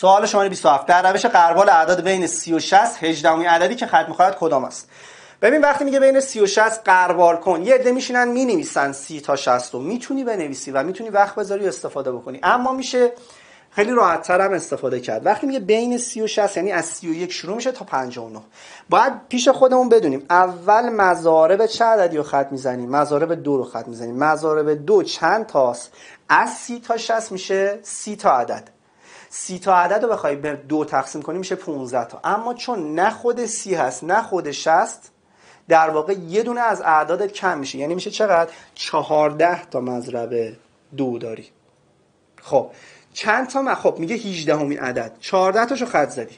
سوال شماره 27 در روش قربال اعداد بین 30 و 60 18 عددی که خط می‌خواد کدام است ببین وقتی میگه بین 30 و 60 قربال کن یه عده میشینن مینویسن 30 تا 60 و میتونی بنویسی و میتونی وقت بذاری و استفاده بکنی اما میشه خیلی راحت هم استفاده کرد وقتی میگه بین 30 و 60 یعنی از 31 شروع میشه تا 59 باید پیش خودمون بدونیم اول مزارب چه عددی رو خط میزنیم مزارب دو رو خط میزنیم به دو چند تاست از 30 تا 60 میشه 30 تا عدد سی تا عدد رو بخوای به دو تقسیم کنی میشه 15 تا اما چون نه خود سی هست نه خود 60 در واقع یه دونه از اعدادت کم میشه یعنی میشه چقدر 14 تا مضرب دو داری خب چند تا من خب میگه 18 همین عدد 14 تاشو خط زدی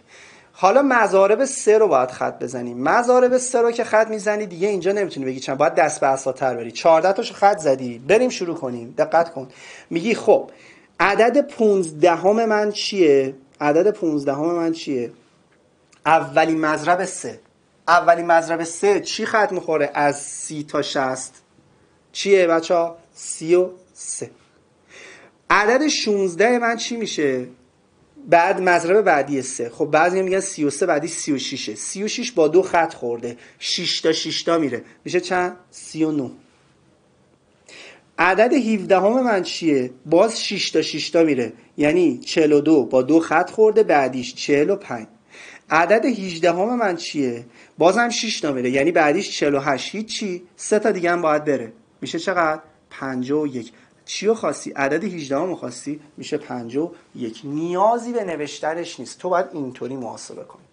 حالا مضارب سه رو باید خط بزنی مضارب سه رو که خط میزنی دیگه اینجا نمیتونی بگی چند باید دست به اساتر بری 14 تاشو خط زدی بریم شروع کنیم دقت کن میگی خب عدد پونزدهم من چیه؟ عدد پونزدهم من چیه؟ اولین مذرب سه اولین مذرب سه چی خط میخوره از سی تا شست؟ چیه بچه ها؟ سی و سه عدد 16 من چی میشه بعد مذرب بعدی سه خب بعضی میگن 33 بعدی 36 ه 36 با دو خط خورده 6 تا 6 تا میره میشه چند 39 عدد 17 همه من چیه باز 6 تا 6 تا میره یعنی 42 با دو خط خورده بعدیش 45 عدد 18 همه من چیه بازم 6 تا میره یعنی بعدیش 48 هیچی سه تا دیگه هم باید بره میشه چقدر 51 چی رو خواستی؟ عدد 18 همه خواستی؟ میشه 51 نیازی به نوشترش نیست تو باید اینطوری محاسبه کنی